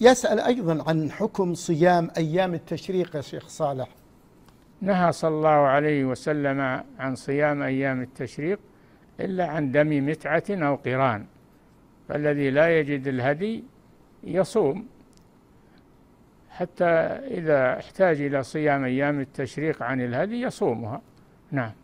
يسأل أيضا عن حكم صيام أيام التشريق يا شيخ صالح نهى صلى الله عليه وسلم عن صيام أيام التشريق إلا عن دم متعة أو قران فالذي لا يجد الهدي يصوم حتى إذا احتاج إلى صيام أيام التشريق عن الهدي يصومها نعم